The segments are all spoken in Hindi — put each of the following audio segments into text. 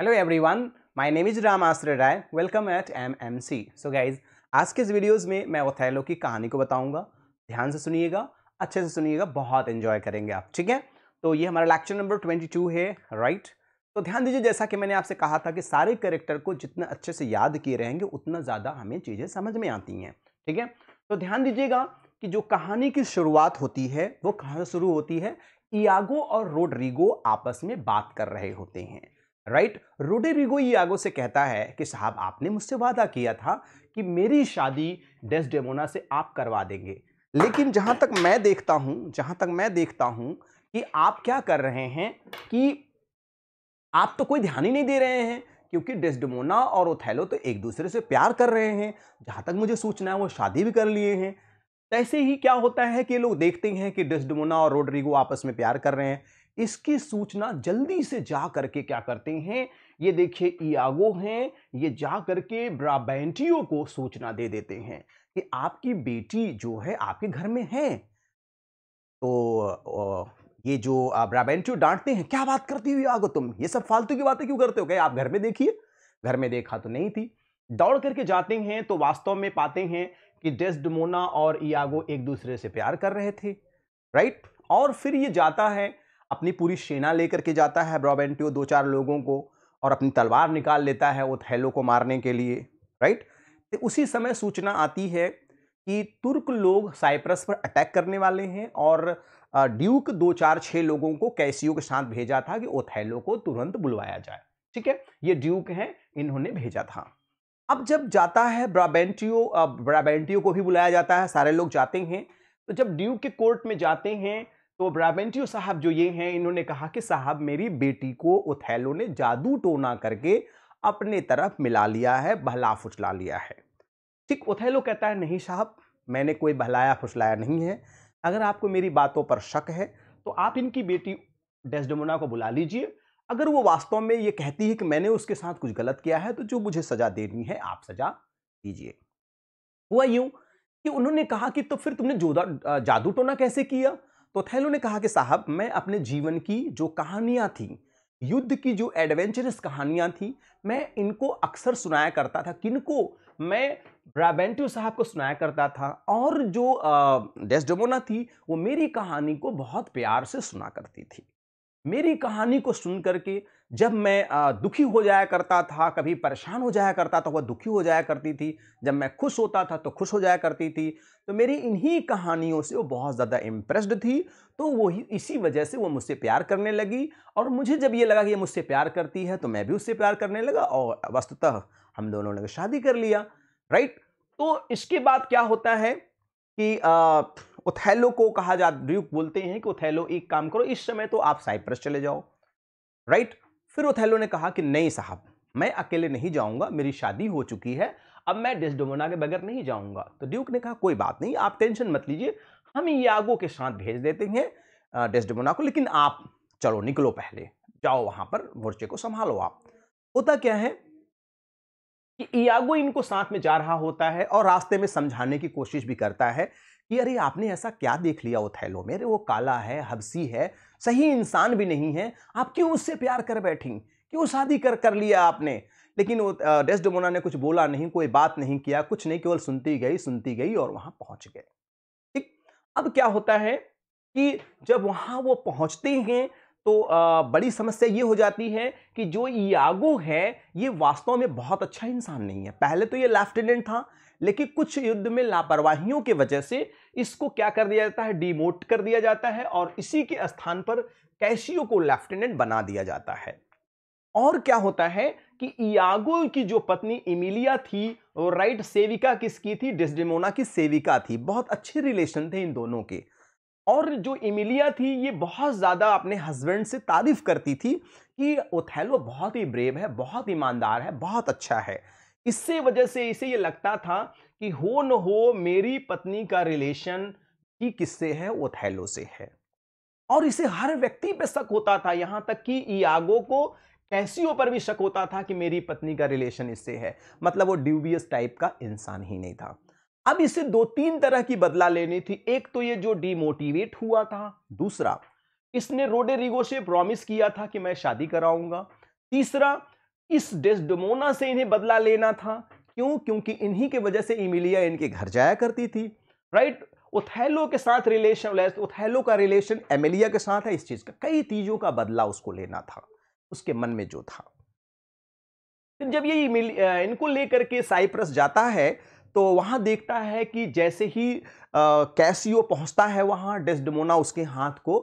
Hello everyone my name is Ram Ashray Rai welcome at MMC so guys आज के इस वीडियोस में मैं ओथेलो की कहानी को बताऊंगा ध्यान से सुनिएगा अच्छे से सुनिएगा बहुत एंजॉय करेंगे आप ठीक है तो ये हमारा लेक्चर नंबर ट्वेंटी टू है राइट तो ध्यान दीजिए जैसा कि मैंने आपसे कहा था कि सारे कैरेक्टर को जितना अच्छे से याद किए रहेंगे उतना ज़्यादा हमें चीज़ें समझ में आती हैं ठीक है तो ध्यान दीजिएगा कि जो कहानी की शुरुआत होती है वो कहाँ से शुरू होती है इयागो और रोड्रिगो आपस में बात कर रहे होते हैं राइट रोडेरिगो यागो से कहता है कि साहब आपने मुझसे वादा किया था कि मेरी शादी डेस डेमोना से आप करवा देंगे लेकिन जहाँ तक मैं देखता हूँ जहाँ तक मैं देखता हूँ कि आप क्या कर रहे हैं कि आप तो कोई ध्यान ही नहीं दे रहे हैं क्योंकि डेस्डमोना और ओथेलो तो एक दूसरे से प्यार कर रहे हैं जहाँ तक मुझे सूचना है वो शादी भी कर लिए हैं तैसे ही क्या होता है कि लोग देखते हैं कि डेस्डमोना और रोड्रिगो आपस में प्यार कर रहे हैं इसकी सूचना जल्दी से जा करके क्या करते हैं ये देखिए इयागो हैं ये जा करके ब्राबेंटियो को सूचना दे देते हैं कि आपकी बेटी जो है आपके घर में है तो ये जो ब्राबेंटियो डांटते हैं क्या बात करती हुई आगो तुम ये सब फालतू की बातें क्यों करते हो गए आप घर में देखिए घर में देखा तो नहीं थी दौड़ करके जाते हैं तो वास्तव में पाते हैं कि डेस्डमोना और इयागो एक दूसरे से प्यार कर रहे थे राइट और फिर ये जाता है अपनी पूरी सेना लेकर के जाता है ब्रॉबेंटियो दो चार लोगों को और अपनी तलवार निकाल लेता है वो थैलो को मारने के लिए राइट तो उसी समय सूचना आती है कि तुर्क लोग साइप्रस पर अटैक करने वाले हैं और ड्यूक दो चार छः लोगों को कैसियो के साथ भेजा था कि ओथैलो को तुरंत बुलवाया जाए ठीक है ये ड्यूक हैं इन्होंने भेजा था अब जब जाता है ब्राबेंटियो ब्राबेंटियो को भी बुलाया जाता है सारे लोग जाते हैं तो जब ड्यूक के कोर्ट में जाते हैं तो ब्राबेंटियो साहब जो ये हैं इन्होंने कहा कि साहब मेरी बेटी को उथैलो ने जादू टोना करके अपने तरफ मिला लिया है बहला फुसला लिया है ठीक उथैलो कहता है नहीं साहब मैंने कोई बहलाया फुसलाया नहीं है अगर आपको मेरी बातों पर शक है तो आप इनकी बेटी डेस्डमोना को बुला लीजिए अगर वो वास्तव में ये कहती है कि मैंने उसके साथ कुछ गलत किया है तो जो मुझे सज़ा देनी है आप सज़ा दीजिए हुआ यूँ कि उन्होंने कहा कि तो फिर तुमने जोदा जादू टोना कैसे किया तो थैलो ने कहा कि साहब मैं अपने जीवन की जो कहानियाँ थीं युद्ध की जो एडवेंचरस कहानियाँ थी मैं इनको अक्सर सुनाया करता था किनको मैं ब्राबेंटू साहब को सुनाया करता था और जो डेस्डोमोना थी वो मेरी कहानी को बहुत प्यार से सुना करती थी मेरी कहानी को सुन करके जब मैं दुखी हो जाया करता था कभी परेशान हो जाया करता तो वह दुखी हो जाया करती थी जब मैं खुश होता था तो खुश हो जाया करती थी तो मेरी इन्हीं कहानियों से वो बहुत ज़्यादा इम्प्रेस्ड थी तो वो ही इसी वजह से वो मुझसे प्यार करने लगी और मुझे जब ये लगा कि ये मुझसे प्यार करती है तो मैं भी उससे प्यार करने लगा और वस्तुतः हम दोनों ने शादी कर लिया राइट तो इसके बाद क्या होता है कि उथैलो को कहा जा ड्यूक बोलते हैं कि उथैलो एक काम करो इस समय तो आप साइप्रस चले जाओ राइट फिर ओथेलो ने कहा कि नहीं साहब मैं अकेले नहीं जाऊंगा मेरी शादी हो चुकी है अब मैं डिस्डोमोना के बगैर नहीं जाऊंगा तो ड्यूक ने कहा कोई बात नहीं आप टेंशन मत लीजिए हम यागो के साथ भेज देते हैं डिस्डोमोना को लेकिन आप चलो निकलो पहले जाओ वहां पर मोर्चे को संभालो आप होता क्या है कि इयागो इनको साथ में जा रहा होता है और रास्ते में समझाने की कोशिश भी करता है कि अरे आपने ऐसा क्या देख लिया थैलो में अरे वो काला है हबसी है सही इंसान भी नहीं है आप क्यों उससे प्यार कर बैठी क्यों शादी कर कर लिया आपने लेकिन वो डेस्डमोना ने कुछ बोला नहीं कोई बात नहीं किया कुछ नहीं केवल सुनती गई सुनती गई और वहाँ पहुँच गए ठीक अब क्या होता है कि जब वहाँ वो पहुँचते हैं तो बड़ी समस्या ये हो जाती है कि जो यागो है ये वास्तव में बहुत अच्छा इंसान नहीं है पहले तो ये लेफ्टिनेंट था लेकिन कुछ युद्ध में लापरवाहियों की वजह से इसको क्या कर दिया जाता है डिमोट कर दिया जाता है और इसी के स्थान पर कैशियो को लेफ्टिनेंट बना दिया जाता है और क्या होता है कि इयागो की जो पत्नी इमिलिया थी वो राइट सेविका किसकी थी डिस्डेमोना की सेविका थी बहुत अच्छे रिलेशन थे इन दोनों के और जो इमिलिया थी ये बहुत ज़्यादा अपने हस्बैंड से तारीफ करती थी कि ओथेलो बहुत ही ब्रेव है बहुत ईमानदार है बहुत अच्छा है इससे वजह से इसे ये लगता था कि हो न हो मेरी पत्नी का रिलेशन ही किससे है ओथैलो से है और इसे हर व्यक्ति पे शक होता था यहां तक कि इयागो को कैसीओ पर भी शक होता था कि मेरी पत्नी का रिलेशन इससे है मतलब वो ड्यूबियस टाइप का इंसान ही नहीं था अब इसे दो तीन तरह की बदला लेनी थी एक तो ये जो डिमोटिवेट हुआ था दूसरा इसने रिगो से प्रॉमिस किया था कि मैं शादी कराऊंगा तीसरा इस डेस्डोमोना से इन्हें बदला लेना था क्यों क्योंकि इन्हीं के वजह से इमिलिया इनके घर जाया करती थी राइट ओथेलो के साथ रिलेशन ओथेलो का रिलेशन एमिलिया के साथ है इस चीज़ का कई चीज़ों का बदला उसको लेना था उसके मन में जो था फिर जब ये इनको लेकर के साइप्रस जाता है तो वहां देखता है कि जैसे ही कैसियो पहुंचता है वहां डेस्डमोना उसके हाथ को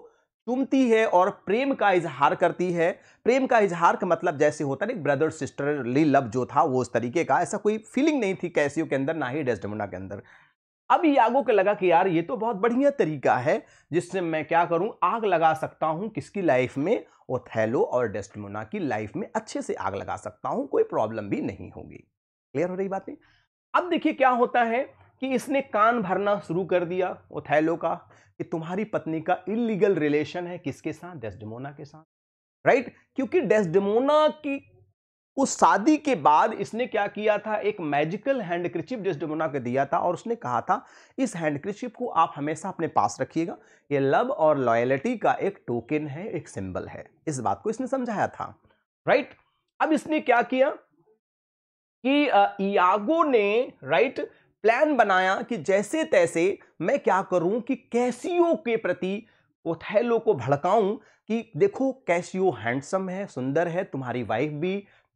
चुमती है और प्रेम का इजहार करती है प्रेम का इजहार का मतलब जैसे होता है ना ब्रदर ली लव जो था वो उस तरीके का ऐसा कोई फीलिंग नहीं थी कैसियो के अंदर ना ही डेस्टमोना के अंदर अब यागो को लगा कि यार ये तो बहुत बढ़िया तरीका है जिससे मैं क्या करूं आग लगा सकता हूं किसकी लाइफ में ओथेलो और डेस्टमोना की लाइफ में अच्छे से आग लगा सकता हूं कोई प्रॉब्लम भी नहीं होगी क्लियर हो रही बातें अब देखिए क्या होता है कि इसने कान भरना शुरू कर दिया ओथैलो का कि तुम्हारी पत्नी का इलीगल रिलेशन है किसके साथ डेस्डमोना के साथ राइट क्योंकि डेस्डमोना की उस शादी के बाद इसने क्या किया था एक मैजिकल हैंडक्रिचिप डेस्डमोना को दिया था और उसने कहा था इस हैंडक्रिचिप को आप हमेशा अपने पास रखिएगा ये लव और लॉयलिटी का एक टोकन है एक सिंबल है इस बात को इसने समझाया था राइट अब इसने क्या किया कि इयागो ने राइट प्लान बनाया कि जैसे तैसे मैं क्या करूं कि कैसियो के प्रति ओथेलो को भड़काऊं कि देखो कैसियो हैंडसम है सुंदर है तुम्हारी वाइफ भी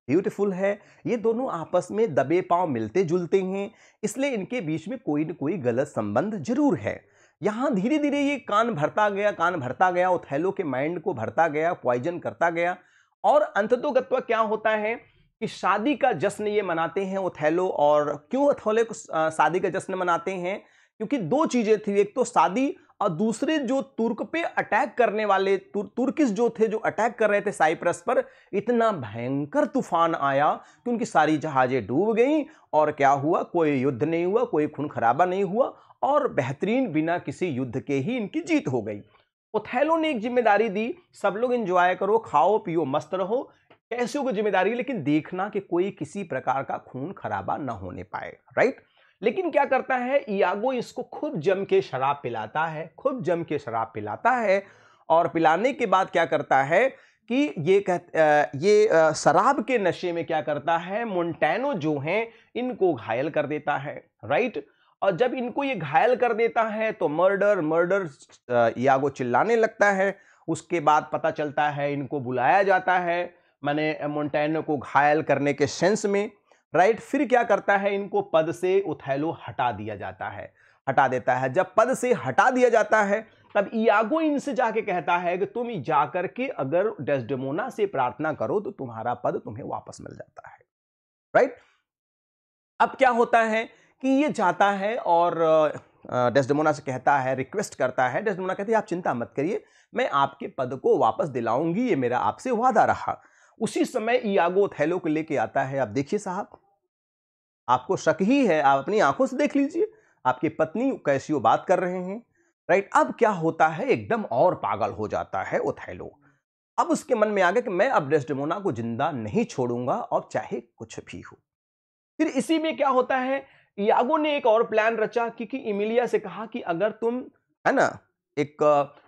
ब्यूटीफुल है ये दोनों आपस में दबे पाँव मिलते जुलते हैं इसलिए इनके बीच में कोई न कोई गलत संबंध जरूर है यहाँ धीरे धीरे ये कान भरता गया कान भरता गया ओथेलो के माइंड को भरता गया पॉइजन करता गया और अंतोगत्व क्या होता है कि शादी का जश्न ये मनाते हैं ओथेलो और क्यों ओथेलो को शादी का जश्न मनाते हैं क्योंकि दो चीज़ें थी एक तो शादी और दूसरे जो तुर्क पे अटैक करने वाले तुर, तुर्किस जो थे जो अटैक कर रहे थे साइप्रस पर इतना भयंकर तूफान आया कि उनकी सारी जहाज़ें डूब गईं और क्या हुआ कोई युद्ध नहीं हुआ कोई खून खराबा नहीं हुआ और बेहतरीन बिना किसी युद्ध के ही इनकी जीत हो गई ओथेलो ने एक जिम्मेदारी दी सब लोग इंजॉय करो खाओ पियो मस्त रहो पैसों की जिम्मेदारी लेकिन देखना कि कोई किसी प्रकार का खून खराबा ना होने पाए राइट लेकिन क्या करता है यागो इसको खूब जम के शराब पिलाता है खूब जम के शराब पिलाता है और पिलाने के बाद क्या करता है कि ये कह ये शराब के नशे में क्या करता है मोन्टैनो जो हैं इनको घायल कर देता है राइट और जब इनको ये घायल कर देता है तो मर्डर मर्डर यागो चिल्लाने लगता है उसके बाद पता चलता है इनको बुलाया जाता है माने मोन्टैनो को घायल करने के सेंस में राइट फिर क्या करता है इनको पद से उथैलो हटा दिया जाता है हटा देता है जब पद से हटा दिया जाता है तब इयागो इनसे जाके कहता है कि तुम जाकर के अगर डेस्डेमोना से प्रार्थना करो तो तुम्हारा पद तुम्हें वापस मिल जाता है राइट अब क्या होता है कि ये जाता है और डेस्डेमोना से कहता है रिक्वेस्ट करता है डेस्डेमोना कहती है आप चिंता मत करिए मैं आपके पद को वापस दिलाऊंगी ये मेरा आपसे वादा रहा उसी समय ईयागो थैलो को लेके आता है आप देखिए साहब आपको शक ही है आप अपनी आंखों से देख लीजिए आपकी पत्नी कैसी वो बात कर रहे हैं राइट अब क्या होता है एकदम और पागल हो जाता है थैलो अब उसके मन में आ गया कि मैं अब डेस्डमोना को जिंदा नहीं छोड़ूंगा और चाहे कुछ भी हो फिर इसी में क्या होता है यागो ने एक और प्लान रचा क्योंकि इमिलिया से कहा कि अगर तुम है ना एक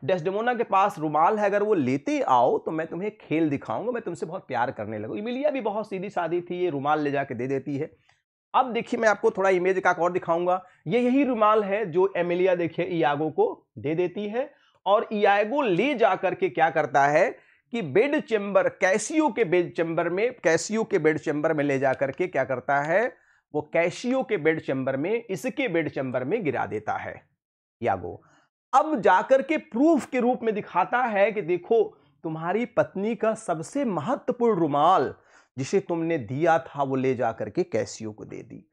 डेस्डमोना के पास रुमाल है अगर वो लेते आओ तो मैं तुम्हें खेल दिखाऊंगा मैं तुमसे बहुत प्यार करने लगूँ इमिलिया भी बहुत सीधी सादी थी ये रुमाल ले जाके दे देती है अब देखिए मैं आपको थोड़ा इमेज का और दिखाऊंगा ये यही रुमाल है जो एमिलिया देखिए इयागो को दे देती है और इयागो ले जा करके क्या करता है कि बेड चेंबर कैसियो के बेड चेंबर में कैसियो के बेड चेंबर में ले जा करके क्या करता है वो कैशियो के बेड चेंबर में इसके बेड चेंबर में गिरा देता है यागो अब जाकर के प्रूफ के रूप में दिखाता है कि देखो तुम्हारी पत्नी का सबसे महत्वपूर्ण रुमाल जिसे तुमने दिया था वो ले जाकर के कैसियों को दे दी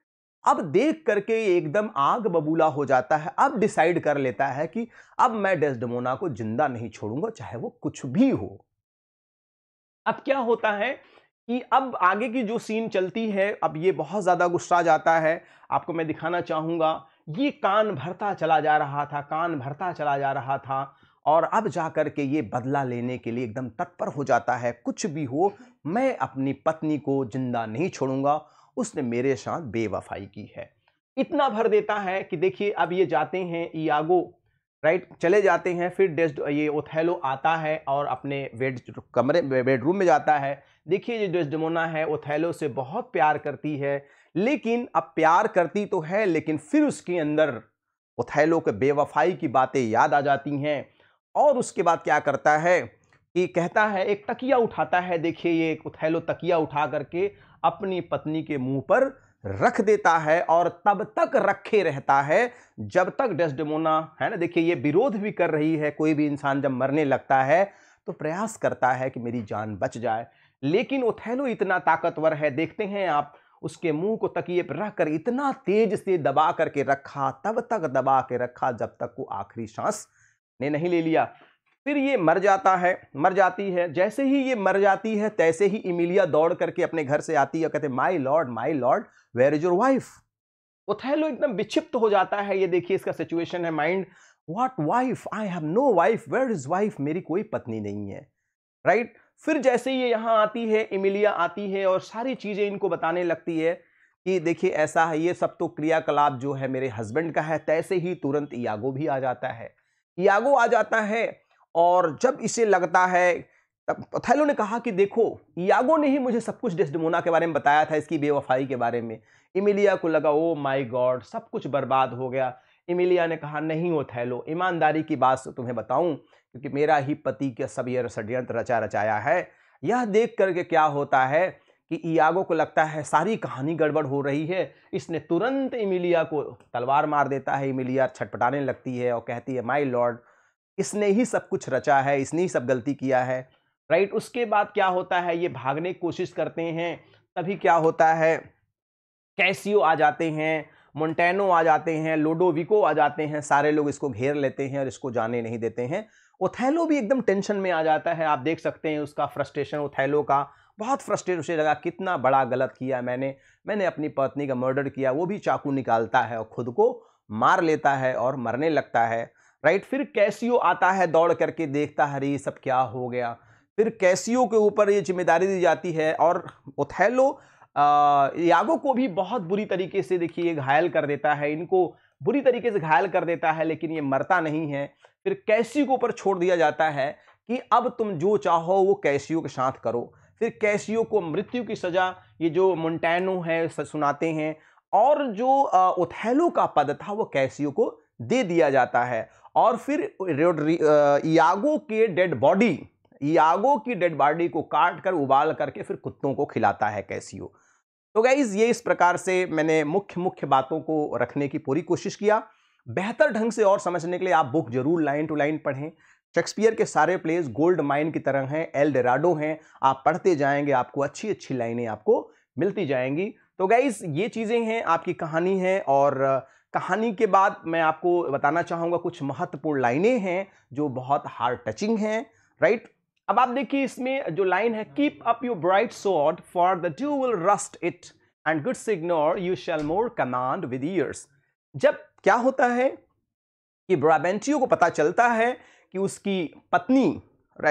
अब देख करके एकदम आग बबूला हो जाता है अब डिसाइड कर लेता है कि अब मैं डेस्डमोना को जिंदा नहीं छोड़ूंगा चाहे वो कुछ भी हो अब क्या होता है कि अब आगे की जो सीन चलती है अब ये बहुत ज़्यादा गुस्सा जाता है आपको मैं दिखाना चाहूंगा ये कान भरता चला जा रहा था कान भरता चला जा रहा था और अब जा कर के ये बदला लेने के लिए एकदम तत्पर हो जाता है कुछ भी हो मैं अपनी पत्नी को जिंदा नहीं छोड़ूंगा उसने मेरे साथ बेवफाई की है इतना भर देता है कि देखिए अब ये जाते हैं ईयागो राइट चले जाते हैं फिर डेस्ट ये ओथेलो आता है और अपने बेड कमरे बेडरूम में जाता है देखिए ये डेस्डमोना है ओथेलो से बहुत प्यार करती है लेकिन अब प्यार करती तो है लेकिन फिर उसके अंदर उथैलो के बेवफाई की बातें याद आ जाती हैं और उसके बाद क्या करता है कि कहता है एक तकिया उठाता है देखिए ये एक उथैलो तकिया उठा करके अपनी पत्नी के मुंह पर रख देता है और तब तक रखे रहता है जब तक डेस्डमोना है ना देखिए ये विरोध भी कर रही है कोई भी इंसान जब मरने लगता है तो प्रयास करता है कि मेरी जान बच जाए लेकिन उथैलो इतना ताकतवर है देखते हैं आप उसके मुंह को तकिए पर रख कर इतना तेज से दबा करके रखा तब तक दबा के रखा जब तक वो आखिरी सांस ने नहीं ले लिया फिर ये मर जाता है मर जाती है जैसे ही ये मर जाती है तैसे ही इमिलिया दौड़ करके अपने घर से आती है कहते my lord my lord where is your wife Othello एकदम विक्षिप्त हो जाता है ये देखिए इसका सिचुएशन है mind what wife I have no wife where is wife मेरी कोई पत्नी नहीं है राइट right? फिर जैसे ये यहाँ आती है इमिलिया आती है और सारी चीज़ें इनको बताने लगती है कि देखिए ऐसा है ये सब तो क्रियाकलाप जो है मेरे हस्बैंड का है तैसे ही तुरंत यागो भी आ जाता है यागो आ जाता है और जब इसे लगता है तब थैलो ने कहा कि देखो यागो ने ही मुझे सब कुछ डिस्डमोना के बारे में बताया था इसकी बेवफाई के बारे में इमिलिया को लगा ओ माई गॉड सब कुछ बर्बाद हो गया इमिलिया ने कहा नहीं हो थैलो ईमानदारी की बात तुम्हें बताऊं क्योंकि मेरा ही पति के सब यह षड्यंत्र रचा रचाया है यह देख करके क्या होता है कि ईयागो को लगता है सारी कहानी गड़बड़ हो रही है इसने तुरंत इमिलिया को तलवार मार देता है इमिलिया छटपटाने लगती है और कहती है माई लॉर्ड इसने ही सब कुछ रचा है इसने ही सब गलती किया है राइट उसके बाद क्या होता है ये भागने की कोशिश करते हैं तभी क्या होता है कैसियो आ जाते हैं मोन्टेनो आ जाते हैं लोडोविको आ जाते हैं सारे लोग इसको घेर लेते हैं और इसको जाने नहीं देते हैं ओथैलो भी एकदम टेंशन में आ जाता है आप देख सकते हैं उसका फ्रस्ट्रेशन ओथैलो का बहुत फ्रस्ट्रेट उसे लगा कितना बड़ा गलत किया मैंने मैंने अपनी पत्नी का मर्डर किया वो भी चाकू निकालता है और खुद को मार लेता है और मरने लगता है राइट फिर कैसियो आता है दौड़ करके देखता है अरे ये सब क्या हो गया फिर कैसियो के ऊपर ये जिम्मेदारी दी जाती है और ओथैलो यागो को भी बहुत बुरी तरीके से देखिए घायल कर देता है इनको बुरी तरीके से घायल कर देता है लेकिन ये मरता नहीं है फिर कैसी को ऊपर छोड़ दिया जाता है कि अब तुम जो चाहो वो कैसीओ के साथ करो फिर कैसीओ को मृत्यु की सज़ा ये जो मोन्टैनो है सुनाते हैं और जो उथैलो का पद था वो कैसीओ को दे दिया जाता है और फिर यागो के डेड बॉडी यागो की डेड बॉडी को काट कर उबाल करके फिर कुत्तों को खिलाता है कैसीओ तो गाइज ये इस प्रकार से मैंने मुख्य मुख्य बातों को रखने की पूरी कोशिश किया बेहतर ढंग से और समझने के लिए आप बुक जरूर लाइन टू लाइन पढ़ें शेक्सपियर के सारे प्लेस गोल्ड माइन की तरह हैं एल डेराडो हैं आप पढ़ते जाएंगे आपको अच्छी अच्छी लाइनें आपको मिलती जाएंगी तो गाइज ये चीज़ें हैं आपकी कहानी है और कहानी के बाद मैं आपको बताना चाहूँगा कुछ महत्वपूर्ण लाइनें हैं जो बहुत हार्ड टचिंग हैं राइट अब आप देखिए इसमें जो लाइन है keep up you bright sword for the dew will rust it and good signior you shall more command with years जब क्या होता है कि ब्राबेंटियो को पता चलता है कि उसकी पत्नी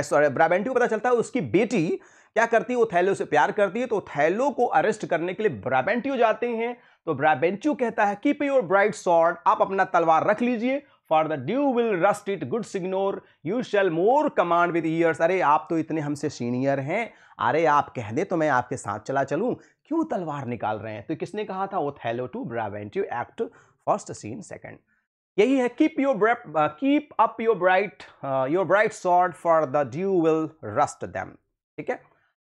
सॉरी ब्राबेंटियो को पता चलता है उसकी बेटी क्या करती है वो थैलो से प्यार करती है तो थैलो को अरेस्ट करने के लिए ब्राबेंटियो जाते हैं तो ब्राबेंटियो कहता है कीप योर ब्राइट सॉर्ड आप अपना तलवार रख लीजिए for the dew will rust it good signior you shall more command with years अरे आप तो इतने हमसे सीनियर हैं अरे आप कह दे तो मैं आपके साथ चला चलूँ क्यों तलवार निकाल रहे हैं तो किसने कहा था वो Othello to you act first scene second यही है keep your keep up your bright your bright sword for the dew will rust them ठीक है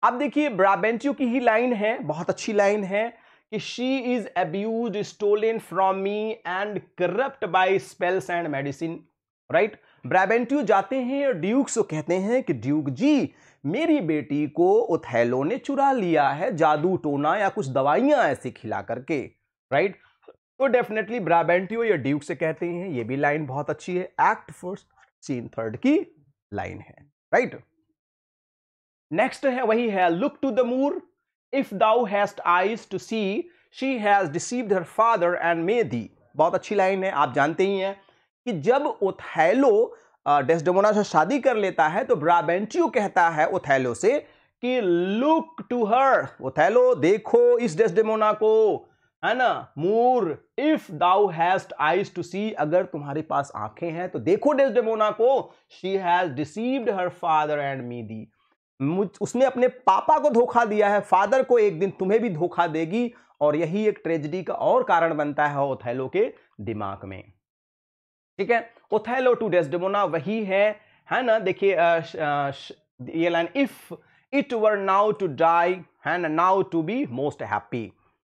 अब देखिए ब्राबेंटियो की ही लाइन है बहुत अच्छी लाइन है कि she is abuse stolen from me and corrupt by spells and medicine right Brabantio जाते हैं और ड्यूक से कहते हैं कि ड्यूक जी मेरी बेटी को उथैलो ने चुरा लिया है जादू टोना या कुछ दवाइयां ऐसे खिला करके राइट तो डेफिनेटली ब्राबेंटियो या ड्यूक से कहते हैं ये भी लाइन बहुत अच्छी है एक्ट फर्स्ट सीन थर्ड की लाइन है राइट नेक्स्ट है वही है look to the Moor if thou hast eyes to see she has deceived her father and may thee बहुत अच्छी लाइन है आप जानते ही हैं कि जब ओथैलो डेस्डोमोना से शादी कर लेता है तो ब्राबेंटियो कहता है ओथैलो से कि लुक टू हर ओथैलो देखो इस डेस्डोमोना को है ना Moor if thou hast eyes to see अगर तुम्हारे पास आंखें हैं तो देखो डेस्डेमोना को she has deceived her father and me thee उसने अपने पापा को धोखा दिया है फादर को एक दिन तुम्हें भी धोखा देगी और यही एक ट्रेजिडी का और कारण बनता है ओथैलो के दिमाग में ठीक है ओथैलो टू डेस्डेमोना वही है है ना देखिए ये line if it were now to die है ना now to be most happy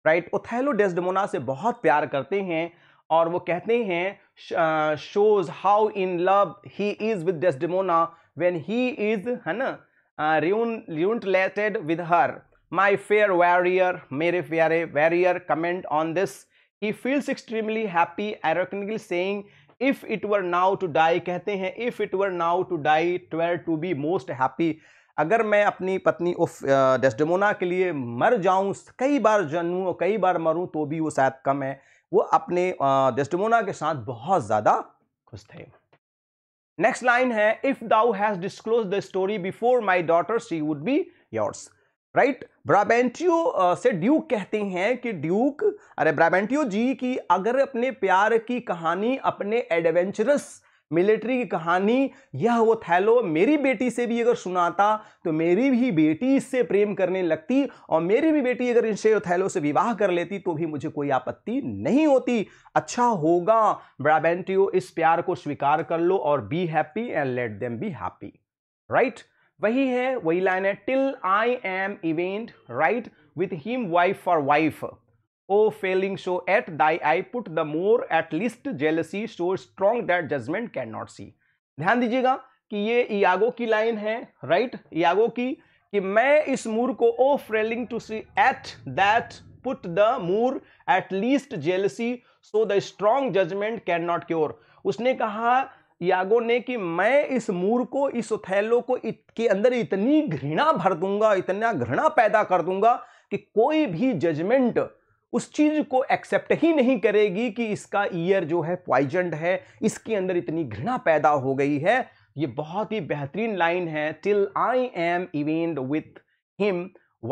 right Othello Desdemona से बहुत प्यार करते हैं और वो कहते हैं shows how in love he is with Desdemona when he is है ना related with her my fair warrior मेरे प्यारे warrior comment on this he feels extremely happy ironical saying if it were now to die कहते हैं if it were now to die twelve to be most happy अगर मैं अपनी पत्नी उफ डेस्टमोना के लिए मर जाऊँ कई बार जन्मूँ और कई बार मरूँ तो भी वो शायद कम है वो अपने डेस्टमोना के साथ बहुत ज़्यादा खुश थे नेक्स्ट लाइन है if thou has disclose the story before my daughter she would be yours right Brabantio से ड्यूक कहते हैं कि ड्यूक अरे ब्राबेंटियो जी की अगर अपने प्यार की कहानी अपने एडवेंचरस मिलिट्री की कहानी यह वो थैलो मेरी बेटी से भी अगर सुनाता तो मेरी भी बेटी इससे प्रेम करने लगती और मेरी भी बेटी अगर इनसे थैलो से विवाह कर लेती तो भी मुझे कोई आपत्ति नहीं होती अच्छा होगा ब्राबेंटियो इस प्यार को स्वीकार कर लो और be happy and let them be happy right वही है वही लाइन है till I am evened right with him wife for wife or failing so at thy I put the Moor at least jealousy so strong that judgment cannot see ध्यान दीजिएगा कि ये इयागो की लाइन है राइट right? इयागो की कि मैं इस मूर को or failing to see at that put the Moor at least jealousy so the strong judgment cannot cure उसने कहा यागो ने कि मैं इस मूर को इस ओथेलो को इत, के अंदर इतनी घृणा भर दूंगा इतना घृणा पैदा कर दूंगा कि कोई भी जजमेंट उस चीज़ को एक्सेप्ट ही नहीं करेगी कि इसका ईयर जो है पॉइजन्ड है इसके अंदर इतनी घृणा पैदा हो गई है ये बहुत ही बेहतरीन लाइन है till I am evened with him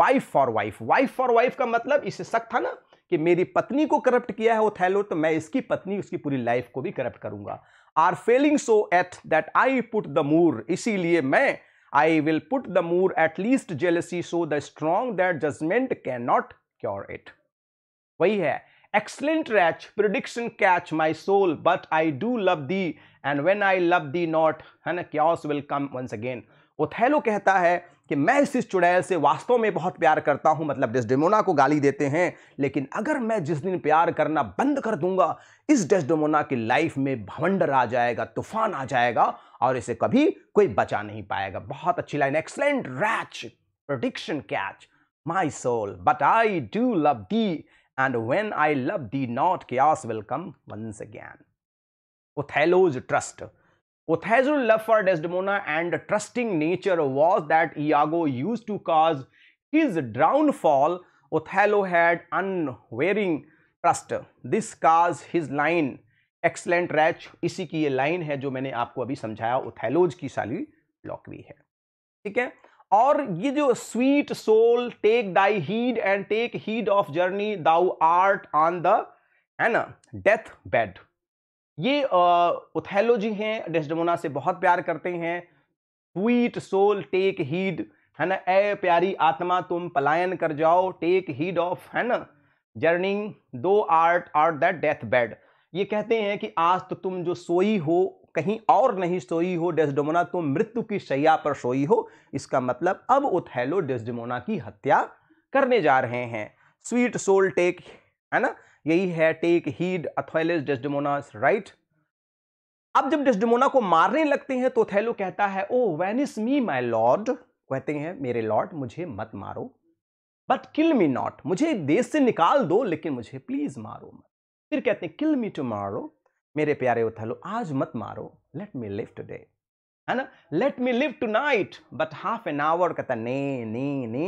wife for wife wife for wife का मतलब इससे सख्त था ना कि मेरी पत्नी को करप्ट किया है थैलो तो मैं इसकी पत्नी उसकी पूरी लाइफ को भी करप्ट करूंगा or failing so at that I put the Moor इसीलिए मैं I will put the Moor at least jealousy so the strong that judgment cannot cure it वही है excellent wretch perdition catch my soul but I do love thee and when I love thee not है ना क्या will come once again Othello कहता है कि मैं इस, इस चुड़ैल से वास्तव में बहुत प्यार करता हूं मतलब डेस्डेमोना को गाली देते हैं लेकिन अगर मैं जिस दिन प्यार करना बंद कर दूंगा इस डेस्डेमोना की लाइफ में भवंडर आ जाएगा तूफान आ जाएगा और इसे कभी कोई बचा नहीं पाएगा बहुत अच्छी line excellent wretch perdition catch my soul but I do love thee and when I love thee not chaos welcome once again Othello's trust Othello's love for Desdemona and trusting nature was that Iago use to cause his drown fall Othello had unwavering trust this cause his line excellent wretch इसी की ये लाइन है जो मैंने आपको अभी समझाया ओथेलोज की साली लॉकवी है ठीक है और ये जो sweet soul take thy heed and take heed of journey thou art on the है ना डेथ बेड ये उथैलो जी हैं डेस्डमोना से बहुत प्यार करते हैं स्वीट सोल टेक हीड है ना ए प्यारी आत्मा तुम पलायन कर जाओ टेक हीड ऑफ है ना journeying thou art art that death bed ये कहते हैं कि आज तो तुम जो सोई हो कहीं और नहीं सोई हो डेस्डोमोना तो मृत्यु की शैया पर सोई हो इसका मतलब अब उथैलो डेस्डोमोना की हत्या करने जा रहे हैं स्वीट सोल टेक है ना यही है take heed Othello's Desdemona right अब जब डेस्डोमोना को मारने लगते हैं तो थैलो कहता है ओ वेनिस मी माई लॉर्ड कहते हैं मेरे लॉर्ड मुझे मत मारो बट किल मी नॉट मुझे देश से निकाल दो लेकिन मुझे प्लीज मारो मत फिर कहते हैं किल मी टू मारो मेरे प्यारे उथलो आज मत मारो लेट मी लिव टुडे है ना let me live tonight but half an hour कहता ने ने ने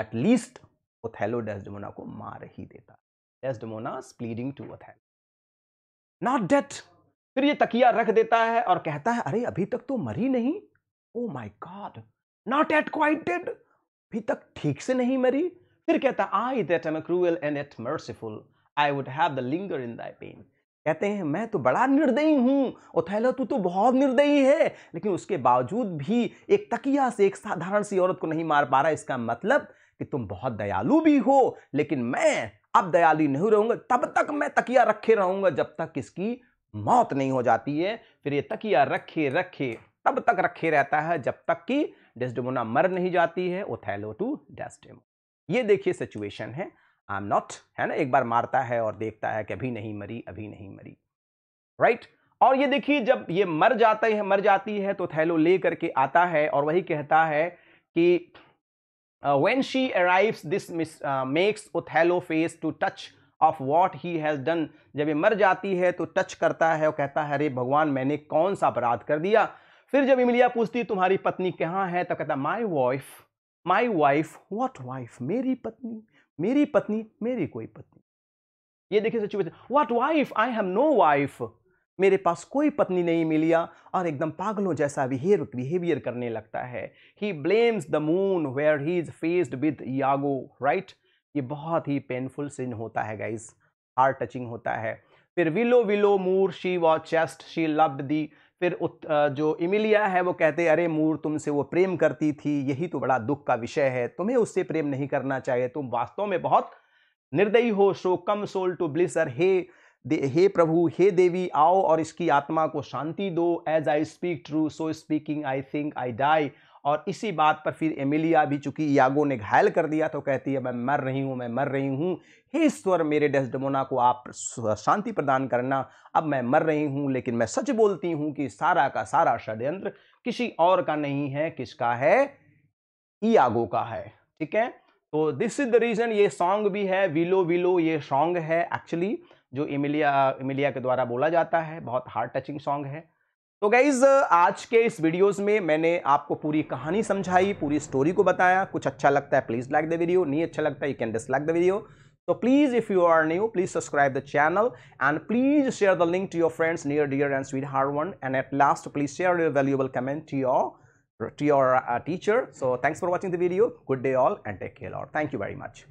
एटलीस्ट ओथेलो डेस्डमोना को मार ही देता Desdemona pleading to Othello not death फिर ये तकिया रख देता है और कहता है अरे अभी तक तो मरी नहीं oh my God not yet quite dead अभी तक ठीक से नहीं मरी फिर कहता I that am cruel and yet merciful I would have the linger in thy pain कहते हैं मैं तो बड़ा निर्दयी हूँ ओथैलो तू तो बहुत निर्दयी है लेकिन उसके बावजूद भी एक तकिया से एक साधारण सी औरत को नहीं मार पा रहा इसका मतलब कि तुम बहुत दयालु भी हो लेकिन मैं अब दयालु नहीं रहूँगा तब तक मैं तकिया रखे रहूँगा जब तक इसकी मौत नहीं हो जाती है फिर ये तकिया रखे रखे तब तक रखे रहता है जब तक कि डेस्टमोना मर नहीं जाती है ओथैलो टू डेस्टेमो ये देखिए सिचुएशन है आई एम नॉट है ना एक बार मारता है और देखता है कि अभी नहीं मरी अभी नहीं मरी राइट right? और ये देखिए जब ये मर जाता है मर जाती है तो थैलो ले करके आता है और वही कहता है कि when she arrives this makes Othello face to touch of what he has done जब ये मर जाती है तो टच करता है और कहता है अरे भगवान मैंने कौन सा अपराध कर दिया फिर जब इमिलिया पूछती तुम्हारी पत्नी कहाँ है तो कहता my wife my wife what wife मेरी पत्नी मेरी पत्नी मेरी कोई पत्नी ये देखिए situation what wife I have no wife मेरे पास कोई पत्नी नहीं मिलिया और एकदम पागलों जैसा बिहेव बिहेवियर करने लगता है he blames the moon where he is faced with Iago right ये बहुत ही पेनफुल सीन होता है गाइज हार्ट टचिंग होता है फिर willow willow Moor she was chaste she loved thee फिर जो इमिलिया है वो कहते अरे मूर तुमसे वो प्रेम करती थी यही तो बड़ा दुख का विषय है तुम्हें उससे प्रेम नहीं करना चाहिए तुम वास्तव में बहुत निर्दयी हो so come soul to bliss हे दे हे प्रभु हे देवी आओ और इसकी आत्मा को शांति दो as I speak true so speaking I think I die और इसी बात पर फिर एमिलिया भी चूंकि यागो ने घायल कर दिया तो कहती है मैं मर रही हूँ मैं मर रही हूँ हे ईश्वर मेरे डेस्डमोना को आप शांति प्रदान करना अब मैं मर रही हूँ लेकिन मैं सच बोलती हूँ कि सारा का सारा षड्यंत्र किसी और का नहीं है किसका है ईयागो का है ठीक है तो दिस इज द रीज़न ये सॉन्ग भी है विलो विलो ये सॉन्ग है एक्चुअली जो इमिलिया इमिलिया के द्वारा बोला जाता है बहुत हार्ट टचिंग सॉन्ग है तो गाइज आज के इस वीडियोस में मैंने आपको पूरी कहानी समझाई पूरी स्टोरी को बताया कुछ अच्छा लगता है प्लीज लाइक द वीडियो नहीं अच्छा लगता है you can dislike the video तो please if you are new please subscribe the channel and please share the link to your friends near dear and sweet hard one and at last please share your valuable comment to your to your teacher so thanks for watching the video good day all and take care और थैंक यू वेरी मच